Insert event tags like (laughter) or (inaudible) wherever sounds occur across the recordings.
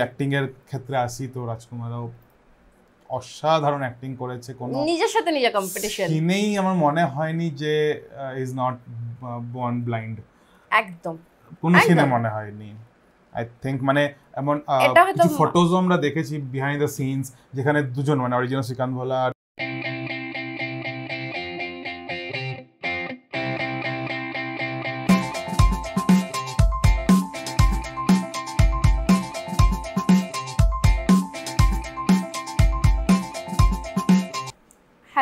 এর ক্ষেত্রে আসি তো রাজকুমারও অসাধারণ অ্যাক্টিং করেছে কোনো নিজের সাথে নিজে কম্পিটিশন সিনেই আমার মনে হয়নি যে ইজ নট বর্ন ব্লাইন্ড একদম কোনো সিনে মনে হয়নি আই থিঙ্ক মানে এমন ফটোজও আমরা দেখেছি বিহাইন্ড দ্য সিনস যেখানে দুজন মানে original Srikanth Bolla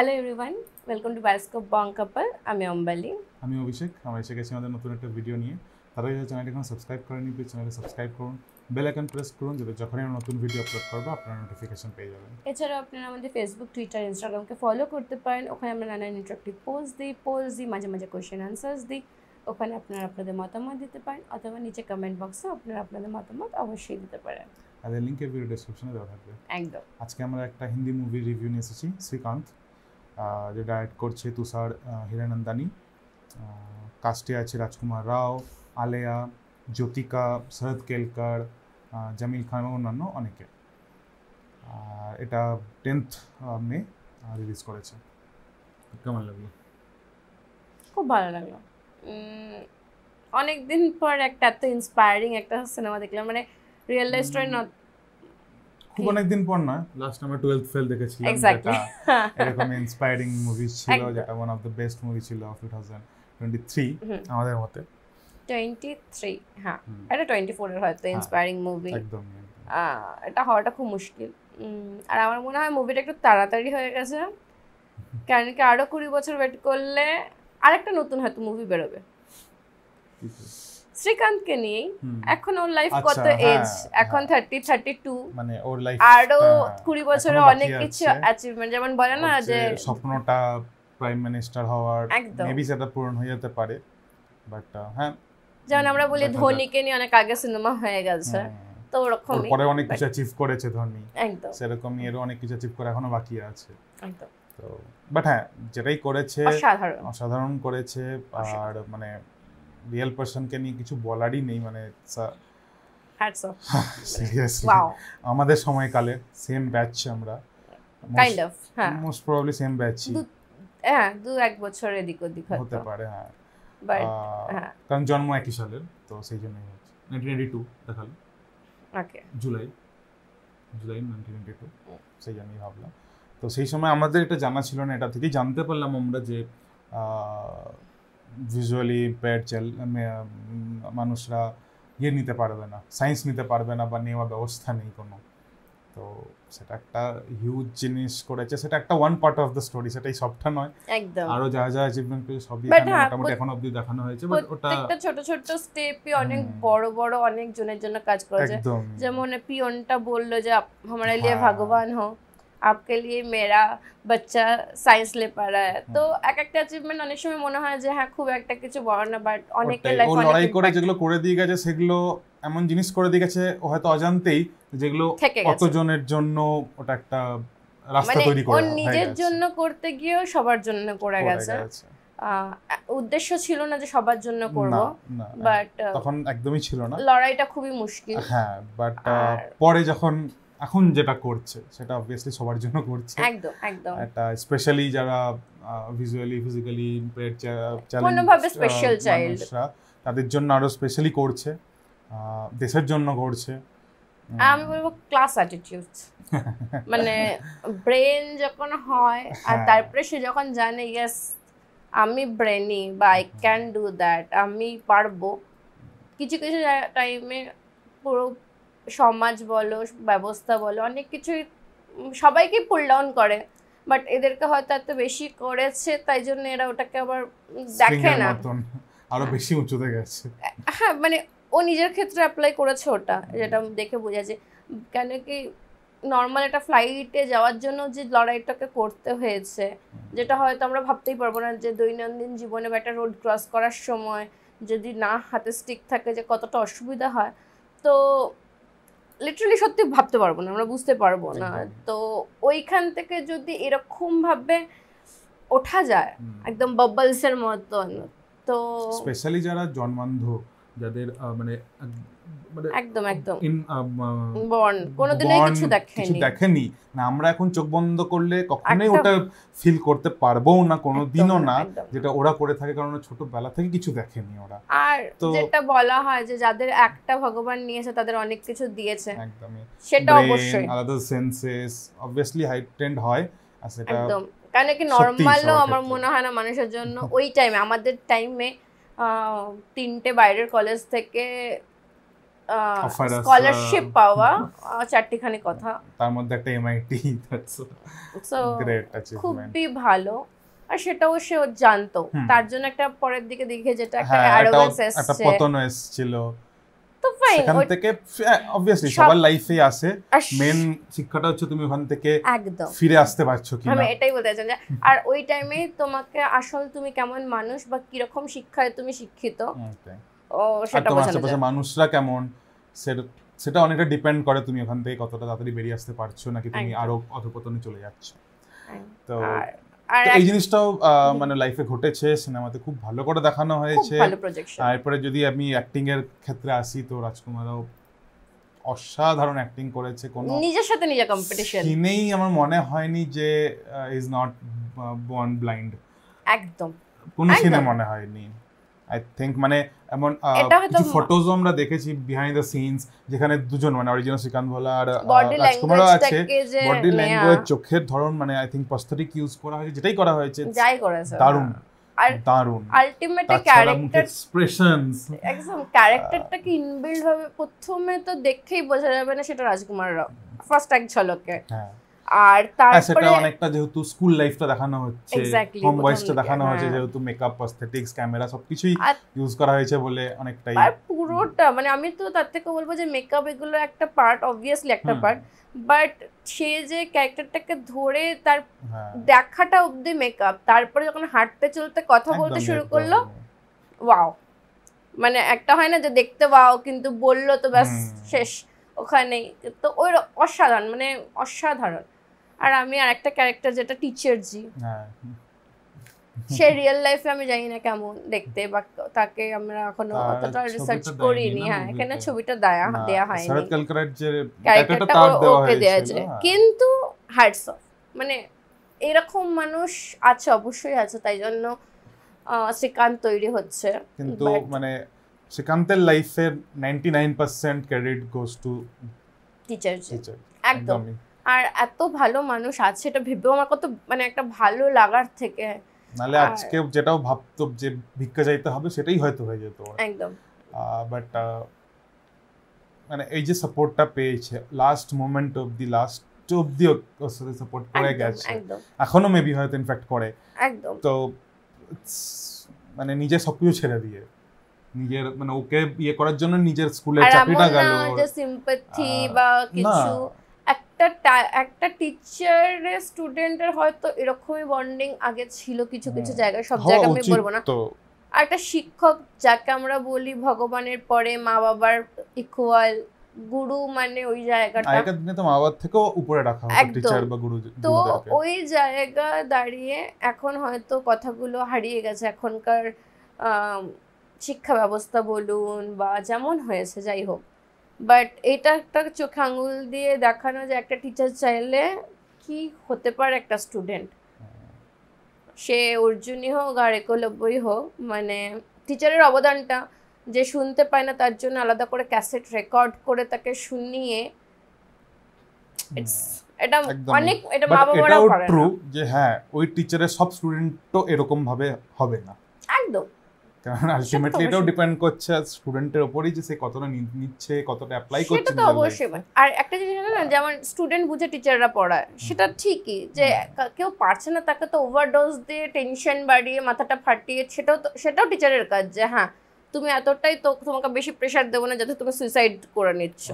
hello everyone welcome to Bioscope Bong couple আমি অম্বালি আমি অভিষেক আমরা এসে গেছি আমাদের নতুন একটা ভিডিও নিয়ে তারা যদি চ্যানেলটি এখন সাবস্ক্রাইব করেন প্লিজ চ্যানেলটি সাবস্ক্রাইব করুন বেল আইকন প্রেস করুন যাতে যখনই আমরা নতুন ভিডিও আপলোড করব আপনারা নোটিফিকেশন পেয়ে যাবেন এছাড়াও আপনারা আমাদের ফেসবুক টুইটার ইনস্টাগ্রামকে ফলো করতে পারেন ওখানে আমরা নানান ইন্টারাক্টিভ পোস্ট দিই পোস্ট দিই মাঝে মাঝে কোয়েশ্চেন আনসার্স দিই ওখানে আপনারা আপনাদের মতামত দিতে পারেন অথবা নিচে কমেন্ট বক্সে আপনারা আপনাদের মতামত অবশ্যই দিতে পারেন আর লিঙ্ক ভিডিও ডেসক্রিপশনে দেওয়া থাকবে একদম আজকে আমরা একটা হিন্দি মুভি রিভিউ নিয়ে এসেছি শ্রীকান্ত যে ডায়েট করছে তুষার হিরানন্দানি কাস্টে আছে রাজকুমার রাও আলেয়া জ্যোতিকা শরদ কেলকার জামিল খান এবং অন্যান্য অনেকে এটা টেন্থ মে রিলিজ করেছে কেমন লাগলো খুব ভালো লাগলো অনেকদিন পর একটা এত ইন্সপায়ারিং একটা সিনেমা দেখলাম মানে রিয়েল লাইফ স্টোরি খুব অনেকদিন পর না লাস্ট আমরা 12th ফেল দেখেছিলাম এক্স্যাক্টলি (laughs) এরকম ইন্সপায়ারিং মুভি ছিল যেটা one of the best movie ছিল অফ 2023 আমাদের মতে টোয়েন্টি থ্রি হ্যাঁ এটা টোয়েন্টি ফোরের হয়তো ইন্সপায়ারিং মুভি একদম এটা হওয়াটা খুব মুশকিল আর আমার মনে হয় মুভিটা একটু তাড়াতাড়ি হয়ে গেছে (laughs) কারণ কি আরো কুড়ি বছর ওয়েট করলে আরেকটা নতুন হয়তো মুভি বেরোবে শ্রীকান্তকে নিয়েই এখন ওর লাইফ আচ্ছা, কত এজ হ্যাঁ, হ্যাঁ। এখন থার্টি থার্টি টু মানে ওর লাইফ আরো কুড়ি বছরে অনেক কিছু অ্যাচিভমেন্ট যেমন বলে না যে স্বপ্নটা প্রাইম মিনিস্টার হওয়ার মেবি সেটা পূরণ হয়ে যেতে পারে বাট হ্যাঁ যেমন আমরা বলি ধোনিকে নিয়ে অনেক আগে সিনেমা হয়ে গেছে হ্যাঁ। তো ওরকমই পরে অনেক কিছু অ্যাচিভ করেছে ধোনি একদম সেরকম এরও অনেক কিছু অ্যাচিভ করা এখনো বাকি আছে একদম তো বাট হ্যাঁ যেটাই করেছে অসাধারণ করেছে আর মানে রিয়েল পার্সনকে নিয়ে কিছু বলারই নেই মানে সিরিয়াসলি (laughs) আমাদের সময়কালে সেম ব্যাচ আমরা কাইন্ড অফ হ্যাঁ মোস্ট প্রবাবলি সেম ব্যাচই হ্যাঁ দু এক বছর এদিক ওদিক হতে পারে হ্যাঁ।, হ্যাঁ কারণ জন্ম একই সালের তো সেই জন্য হচ্ছে নাইনটিন এইটি দেখালো ওকে জুলাই জুলাই নাইনটিন সেই জন্যই ভাবলাম তো সেই সময় আমাদের এটা জানা ছিল না এটা থেকেই জানতে পারলাম আমরা যে ভিজুয়ালি ইম্পেয়ার্ড ছেল মানুষরা ইয়ে নিতে পারবে না সায়েন্স নিতে পারবে না বা নেওয়া ব্যবস্থা নেই কোনো তো সেটা একটা হিউজ জিনিস করেছে সেটা একটা one part of the story সেটাই সবটা নয় একদম আরো যা যা অ্যাচিভমেন্ট পেয়েছে সবই হ্যাঁ, মোটামুটি এখন অবধি দেখানো হয়েছে বাট ওটা একটা ছোট ছোট স্টেপই অনেক বড় বড় অনেক জনের জন্য কাজ করেছে যেমন পিয়নটা বললো যে আমরা লিয়ে হ্যাঁ। ভগবান হোক আপকে লিয়ে মেরা বাচ্চা সায়েন্স লে পারা তো এক একটা অ্যাচিভমেন্ট অনেক সময় মনে হয় যে হ্যাঁ খুব একটা কিছু বড় না বাট অনেকের লাইফ লড়াই করে যেগুলো করে দিয়ে গেছে সেগুলো এমন জিনিস করে দিয়ে গেছে হয়তো অজান্তেই যেগুলো কতজনের জন্য ওটা একটা রাস্তা মানে তৈরি করে মানে নিজের জন্য করতে গিয়েও সবার জন্য করে গেছে উদ্দেশ্য ছিল না যে সবার জন্য করব বাট তখন একদমই ছিল না লড়াইটা খুবই মুশকিল হ্যাঁ বাট পরে যখন এখন যেটা করছে সেটা অবভিয়াসলি সবার জন্য করছে একদম একদম এটা স্পেশালি uh, যারা ভিজুয়ালি ফিজিক্যালি ইমপেয়ার্ড কোনোভাবে স্পেশাল চাইল্ড তাদের জন্য আরো স্পেশালি করছে uh, দেশের জন্য করছে আমি বলবো ক্লাস অ্যাটিটিউড (laughs) মানে ব্রেন যখন হয় আর হ্যাঁ। তারপরে সে যখন জানে ইয়েস আমি ব্রেনি বা আই ক্যান ডু দ্যাট আমি পারবো কিছু কিছু টাইমে পুরো সমাজ বলো ব্যবস্থা বলো অনেক কিছুই সবাইকে পুল ডাউন করে বাট এদেরকে হয়তো এত বেশি করেছে তাই জন্য এরা ওটাকে আবার দেখে না আরো বেশি উঁচুতে গেছে হ্যাঁ মানে ও নিজের ক্ষেত্রে অ্যাপ্লাই করেছে ওটা যেটা দেখে বোঝা যে কেন কি নর্মাল একটা ফ্লাইটে যাওয়ার জন্য যে লড়াইটাকে করতে হয়েছে যেটা হয়তো আমরা ভাবতেই পারবো না যে দৈনন্দিন জীবনে বা একটা রোড ক্রস করার সময় যদি না হাতে স্টিক থাকে যে কতটা অসুবিধা হয় তো লিটারালি সত্যি ভাবতে পারবো না আমরা বুঝতে পারবো না তো ওইখান থেকে যদি এরকম ভাবে ওঠা যায় একদম বাবলসের মতন তো স্পেশালি যারা জন্মান্ধ যাদের মানে মানে একদম একদম বন্ড কোনোদিনই কিছু দেখেনি কিছু দেখেনি না আমরা এখন চোখ বন্ধ করলে কখনোই ওটা ফিল করতে পারবো না কোনোদিনও না যেটা ওরা করে থাকে কারণ ছোটবেলা থেকে কিছু দেখেনি ওরা আর যেটা বলা হয় যে যাদের একটা ভগবান নিয়েছে তাদের অনেক কিছু দিয়েছে একদমই সেটা অবশ্যই আলাদা সেন্সেস অবভিয়াসলি হাইটেন্ড হয় আর সেটা একদম কারণ কি নর্মালও আমার মনে হয় না মানুষের জন্য (laughs) ওই টাইমে আমাদের টাইমে তিনটে বাইরের কলেজ থেকে স্কলারশিপ পাওয়া চারটিখানি কথা তার মধ্যে একটা এমআইটি সো খুবই ভালো আর সেটাও সে জানতো তার জন্য একটা পরের দিকে দেখে যেটা একটা অ্যারোগেন্স এসেছে একটা পতন এসেছিল তো ফাইন ওখান থেকে অবভিয়াসলি হ্যাঁ, সবার লাইফে আসে মেন শিক্ষাটা হচ্ছে তুমি ওখান থেকে একদম ফিরে আসতে পারছো কি আমি এটাই বলতে চাই আর ওই টাইমে তোমাকে আসল তুমি কেমন মানুষ বা কি রকম শিক্ষায় তুমি শিক্ষিত মানুষরা কেমন সেটা অনেকটা ডিপেন্ড করে তুমি ওখান থেকে কতটা তাড়াতাড়ি বেরিয়ে আসতে পারছো নাকি তুমি আরো অধপতনে চলে যাচ্ছ তো এই জিনিসটাও মানে লাইফে ঘটেছে সিনেমাতে খুব ভালো করে দেখানো হয়েছে এরপরে যদি আমি অ্যাক্টিং এর ক্ষেত্রে আসি তো রাজকুমারও অসাধারণ অ্যাক্টিং করেছে কোন নিজের সাথে নিজে কম্পিটিশন সিনেই আমার মনে হয়নি যে ইজ নট বন ব্লাইন্ড একদম কোনো সিনে মনে হয়নি আই থিঙ্ক মানে এমন কিছু ফটোজ আমরা দেখেছি বিহাইন্ড দ্য সিনস যেখানে দুজন মানে অরিজিনাল শ্রীকান্ত ভোলা আর রাজকুমারও আছে বডি ল্যাঙ্গুয়েজ চোখের ধরন মানে আই থিঙ্ক প্রস্থেটিক ইউজ করা হয়েছে যেটাই করা হয়েছে যাই করেছে দারুণ ক্যারেক্টার এক্সপ্রেশনস একদম ক্যারেক্টারটাকে ইনবিল্ড প্রথমে তো দেখেই বোঝা যাবে না সেটা রাজকুমার রাও ফার্স্ট এক ঝলকে হ্যাঁ আর হ্যাঁ, তারপরে সেটা অনেকটা যেহেতু স্কুল লাইফটা দেখানো হচ্ছে হোম দেখানো হ্যাঁ। যেহেতু মেকআপ প্রস্থেটিক্স ক্যামেরা সবকিছুই ইউজ করা হয়েছে বলে অনেকটাই আর পুরোটা মানে আমি তো তার থেকে বলবো যে মেকআপ এগুলো একটা পার্ট অবভিয়াসলি একটা পার্ট বাট সে যে ক্যারেক্টারটাকে ধরে তার হ্যাঁ। দেখাটা অবধি মেকআপ তারপরে যখন হাঁটতে চলতে কথা বলতে শুরু করলো ওয়াও মানে একটা হয় না যে দেখতে পাও কিন্তু বললো তো ব্যাস শেষ ওখানেই তো ওই অসাধারণ মানে অসাধারণ আর আমি আর একটা ক্যারেক্টার যেটা টিচার হ্যাঁ। জি সে রিয়েল লাইফে আমি জানি না কেমন দেখতে বা তাকে আমরা এখনো অতটা রিসার্চ করিনি হ্যাঁ এখানে ছবিটা দেয়া দেয়া হয়নি ক্যারেক্টারটা তার দেওয়া হয়েছে হ্যাঁ। কিন্তু হ্যাটস অফ মানে এরকম মানুষ আছে অবশ্যই আছে তাই জন্য শ্রীকান্ত তৈরি হচ্ছে কিন্তু মানে শ্রীকান্তের লাইফের percent credit goes to teacher একদম আর এত ভালো মানুষ আছে সেটা ভেবে আমার কত মানে একটা ভালো লাগার থেকে নালে আজকে যেটাও ভাবতো যে ভিক্ষা যাইতে হবে সেটাই হয়তো হয়ে যেত একদম বাট মানে এই যে সাপোর্টটা পেয়েছে last moment of the last অবধি ওর সাথে সাপোর্ট করে গেছে এখনো মেবি হয়তো ইনফ্যাক্ট করে একদম তো মানে নিজে সবকিছু ছেড়ে দিয়ে নিজের মানে ওকে ইয়ে করার জন্য নিজের স্কুলের চাকরিটা গেল যে সিম্পথি বা কিছু একটা একটা স্টুডেন্ট স্টুডেন্টের হয়তো এরকমই বন্ডিং আগে ছিল কিছু কিছু জায়গায় সব জায়গায় আমি বলবো না আর একটা শিক্ষক যাকে আমরা বলি ভগবানের পরে মা বাবার ইকুয়াল গুরু মানে ওই জায়গাটা আগেকার দিনে তো মা বাবার থেকেও উপরে রাখা হতো টিচার বা গুরু তো ওই জায়গা দাঁড়িয়ে এখন হয়তো কথাগুলো হারিয়ে গেছে এখনকার শিক্ষা ব্যবস্থা বলুন বা যেমন হয়েছে যাই হোক বাট এটা একটা চোখে আঙুল দিয়ে দেখানো যে একটা টিচার চাইলে কি হতে পারে একটা স্টুডেন্ট সে অর্জুনই হোক আর একলব্যই হোক মানে টিচারের অবদানটা যে শুনতে পায় না তার জন্য আলাদা করে ক্যাসেট রেকর্ড করে তাকে শুনিয়ে হ্যাঁ, এটা অনেক এটা মা বাবারাও করে ট্রু যে হ্যাঁ ওই টিচারের সব স্টুডেন্ট তো এরকম ভাবে হবে না একদম কারণ আলটিমেটলি এটাও ডিপেন্ড করছে স্টুডেন্টের উপরই যে সে কতটা নিচ্ছে কতটা অ্যাপ্লাই করছে সেটা তো অবশ্যই আর একটা জিনিস যেমন স্টুডেন্ট বুঝে টিচাররা পড়ায় সেটা ঠিকই যে কেউ পারছে না তাকে তো ওভারডোজ দিয়ে টেনশন বাড়িয়ে মাথাটা ফাটিয়ে সেটাও তো সেটাও টিচারের কাজ যে হ্যাঁ তুমি এতটাই তো তোমাকে বেশি প্রেশার দেবো না যাতে তুমি সুইসাইড করে নিচ্ছ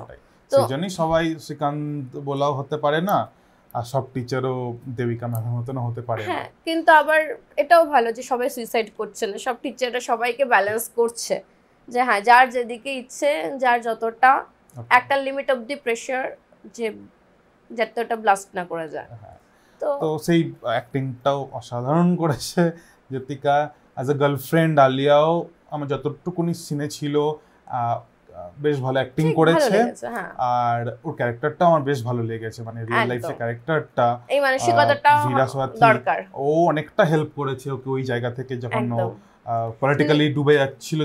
তো জন্যই সবাই শ্রীকান্ত বলাও হতে পারে না আর সব টিচারও দেবিকা ম্যামের মতন হতে পারে হ্যাঁ কিন্তু আবার এটাও ভালো যে সবাই সুইসাইড করছে না সব টিচাররা সবাইকে ব্যালেন্স করছে যে হ্যাঁ যার যেদিকে ইচ্ছে যার যতটা একটা লিমিট অব দি প্রেশার যে যতটা ব্লাস্ট না করা যায় হ্যাঁ। তো সেই অ্যাক্টিংটাও অসাধারণ করেছে জ্যোতিকা অ্যাজ এ গার্লফ্রেন্ড আলিয়াও আমার যতটুকুনি সিনে ছিল বেশ ভালো অ্যাক্টিং করেছে হ্যাঁ। আর ওর ক্যারেক্টারটা আমার বেশ ভালো লেগেছে মানে রিয়েল লাইফ ক্যারেক্টারটা এই মানসিকতাটা দরকার ও অনেকটা হেল্প করেছে ওকে ওই জায়গা থেকে যখন ও পলিটিক্যালি ডুবে যাচ্ছিল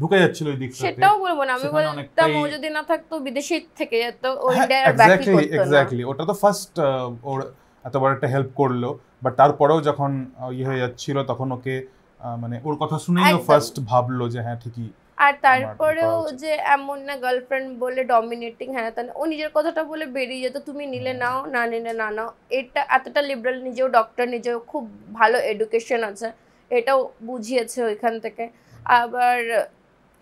ঢুকে যাচ্ছিল ওই দিকটা সেটাও বলবো না আমি বলতাম ও যদি না থাকতো বিদেশে থেকে যেত ওই ডায়ার ব্যাক করতো এক্স্যাক্টলি ওটা তো ফার্স্ট ওর এত বড় একটা হেল্প করলো বাট তারপরেও যখন ইয়ে হয়ে যাচ্ছিল তখন ওকে মানে ওর কথা শুনেই ও ফার্স্ট ভাবলো যে হ্যাঁ ঠিকই আর তারপরেও যে এমন না গার্লফ্রেন্ড বলে ডমিনেটিং হ্যাঁ তাহলে ও নিজের কথাটা বলে বেরিয়ে যেত তুমি নিলে নাও না নিলে না নাও এটা এতটা লিবারেল নিজেও ডক্টর নিজেও খুব ভালো এডুকেশন আছে এটাও বুঝিয়েছে ওইখান থেকে আবার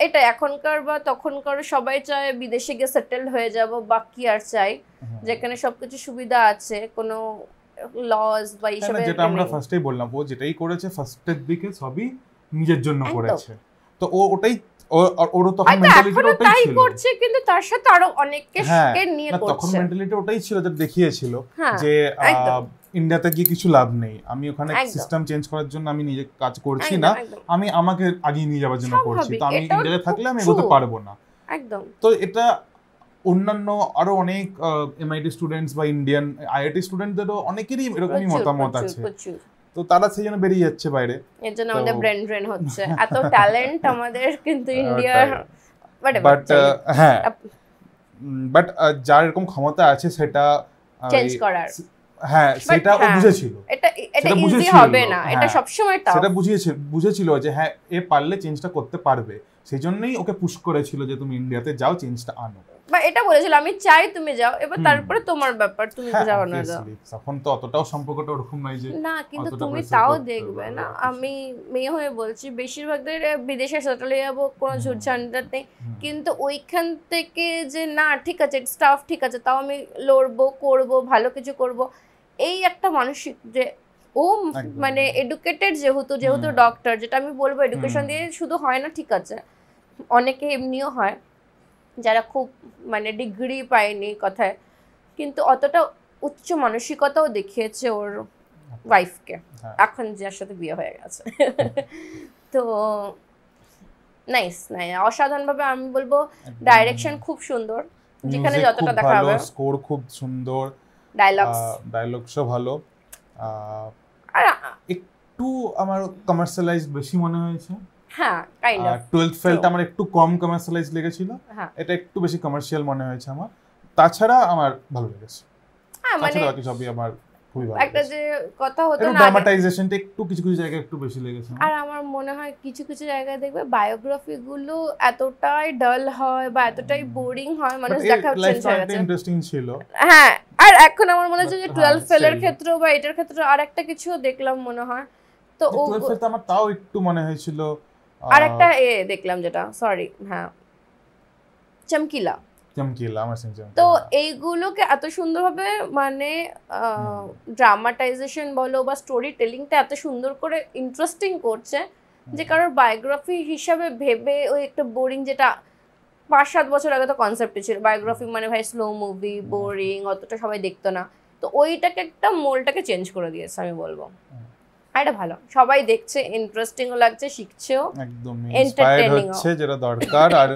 এটা এখনকার বা তখনকার সবাই চায় বিদেশে গিয়ে সেটেল হয়ে যাব বা কি আর চাই যেখানে সবকিছু সুবিধা আছে কোনো লস বা হ্যাঁ, এইসব যেটা আমরা ফার্স্টেই বললাম ও যেটাই করেছে ফার্স্টের দিকে সবই নিজের জন্য করেছে তো ও ওটাই তখন হ্যাঁ, তখন মেন্টালিটি ওটাই ছিল দেখিয়েছিল হ্যাঁ, যে ইন্ডিয়াতে গিয়ে কিছু লাভ নেই আমি ওখানে সিস্টেম চেঞ্জ করার জন্য আমি নিজে কাজ করছি না আমি আমাকে আগিয়ে নিয়ে যাবার জন্য করছি তো আমি ইন্ডিয়াতে থাকলে আমি এগোতে পারবো না তো এটা অন্যান্য আরো অনেক এমআইটি স্টুডেন্টস বা ইন্ডিয়ান আইআইটি স্টুডেন্টদেরও অনেকেরই এরকমই মতামত আছে তো তারা সেই জন্য বেরিয়ে যাচ্ছে বাইরে এর জন্য আমাদের ব্রেন ড্রেন হচ্ছে এত ট্যালেন্ট আমাদের কিন্তু (laughs) ইন্ডিয়ার বাট uh, হ্যাঁ বাট uh, যার এরকম ক্ষমতা আছে সেটা চেঞ্জ করার হ্যাঁ সেটা ও হ্যাঁ, বুঝেছিল এটা এটা ইজি হবে না এটা সব সময় তা সেটা বুঝিয়েছে বুঝেছিল যে হ্যাঁ এ পারলে চেঞ্জটা করতে পারবে সেই জন্যই ওকে পুশ করেছিল যে তুমি ইন্ডিয়াতে যাও চেঞ্জটা আনো বা এটা বলেছিল আমি চাই তুমি যাও এবার তারপরে তোমার ব্যাপার তুমি হ্যাঁ, যাও না যাও তখন তো অতটাও সম্পর্কটা ওরকম নাই যে না কিন্তু তুমি তাও দেখবে না আমি মেয়ে হয়ে বলছি বেশিরভাগদের বিদেশে সেটেলে যাবো কোনো ঝুটঝান্ডার নেই কিন্তু ওইখান থেকে যে না ঠিক আছে স্টাফ ঠিক আছে তাও আমি লড়বো করবো ভালো কিছু করবো এই একটা মানসিক যে ও মানে এডুকেটেড যেহেতু যেহেতু ডক্টর যেটা আমি বলবো এডুকেশন দিয়ে শুধু হয় না ঠিক আছে অনেকে এমনিও হয় যারা খুব মানে ডিগ্রি পায়নি কথায় কিন্তু অতটা উচ্চ মানসিকতাও দেখিয়েছে ওর ওয়াইফকে হ্যাঁ। এখন যার সাথে বিয়ে হয়ে গেছে (laughs) তো নাইস নাই অসাধারণভাবে আমি বলবো ডাইরেকশন খুব সুন্দর যেখানে যতটা দেখা হবে স্কোর খুব সুন্দর ডায়লগস ডায়লগসও ভালো আর একটু আমার কমার্শিয়ালাইজ বেশি মনে হয়েছে হ্যাঁ কাইন্ড অফ 12th আমার একটু কম কমার্শিয়ালাইজ লেগেছিল হ্যাঁ। এটা একটু বেশি কমার্শিয়াল মনে হয়েছে আমার তাছাড়া আমার ভালো লেগেছে হ্যাঁ মানে আমার একটা যে কথা হতো না ড্রামাটাইজেশনটা একটু কিছু কিছু জায়গায় একটু বেশি লেগেছে আর আমার মনে হয় কিছু কিছু জায়গায় দেখবে বায়োগ্রাফি গুলো এতটাই ডাল হয় বা এতটাই বোরিং হয় মানুষ দেখা হচ্ছে ইন্টারেস্টিং ছিল হ্যাঁ আর এখন আমার মনে হচ্ছে যে 12 ফেলের ক্ষেত্রে বা এটার ক্ষেত্রে আরেকটা একটা কিছু দেখলাম মনে হয় তো ও আমার তাও একটু মনে হয়েছিল আর একটা এ দেখলাম যেটা সরি হ্যাঁ চমকিলা চমকিলা আমার তো এইগুলোকে এত সুন্দরভাবে মানে ড্রামাটাইজেশন বলো বা স্টোরি টেলিংটা এত সুন্দর করে ইন্টারেস্টিং করছে যে কারোর বায়োগ্রাফি হিসাবে ভেবে ওই একটা বোরিং যেটা পাঁচ সাত বছর আগে তো কনসেপ্ট ছিল বায়োগ্রাফি মানে ভাই স্লো মুভি বোরিং অতটা সবাই দেখতো না তো ওইটাকে একটা মোলটাকে চেঞ্জ করে দিয়েছে আমি বলবো আর এটা ভালো সবাই দেখছে ইন্টারেস্টিং ও লাগছে শিখছেও একদম ইন্সপায়ার্ড হচ্ছে যেটা দরকার আর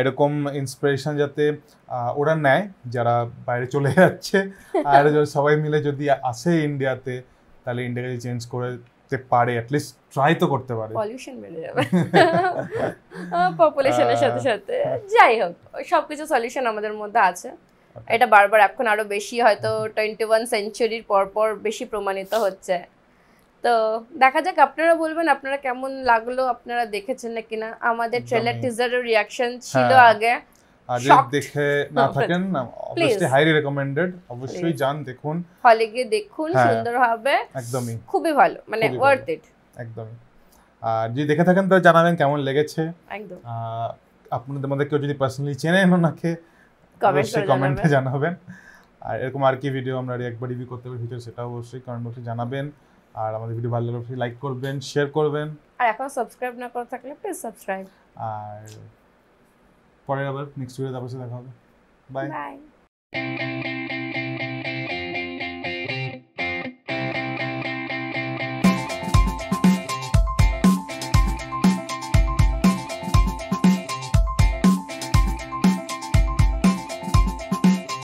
এরকম ইন্সপিরেশন যাতে ওরা নেয় যারা বাইরে চলে যাচ্ছে আর (laughs) সবাই মিলে যদি আসে ইন্ডিয়াতে তাহলে ইন্ডিয়াকে চেঞ্জ করে করতে পারে অ্যাটলিস্ট ট্রাই তো করতে পারে পলিউশন বেড়ে যাবে পপুলেশনের সাথে সাথে যাই হোক সবকিছু সলিউশন আমাদের মধ্যে আছে এটা বারবার এখন আরো বেশি হয়তো টোয়েন্টি ওয়ান সেঞ্চুরির পর পর বেশি প্রমাণিত হচ্ছে তো দেখা যাক আপনারা বলবেন আপনারা কেমন লাগলো আপনারা দেখেছেন না কিনা আমাদের ট্রেলার টিজারের রিয়াকশন ছিল হ্যাঁ। আগে আগে দেখে না থাকেন অবশ্যই হাইলি রেকমেন্ডেড অবশ্যই যান দেখুন হলে গিয়ে দেখুন হ্যাঁ। সুন্দর হবে একদমই খুবই ভালো মানে ওয়ার্থ ইট একদমই আর যদি দেখে থাকেন তাহলে জানাবেন কেমন লেগেছে একদম আপনাদের মধ্যে কেউ যদি পার্সোনালি চেনেন ওনাকে অবশ্যই কমেন্টে জানাবেন আর এরকম আর কি ভিডিও আমরা রিয়াক্ট বা রিভিউ করতে পারি ফিউচার সেটা অবশ্যই কমেন্ট বক্সে জানাবেন আর আমাদের ভিডিও ভালো লাগলে লাইক করবেন শেয়ার করবেন আর এখন সাবস্ক্রাইব না করে থাকলে প্লিজ সাবস্ক্রাইব আর পরের আবার নেক্সট ভিডিওতে আবার দেখা হবে বাই বাই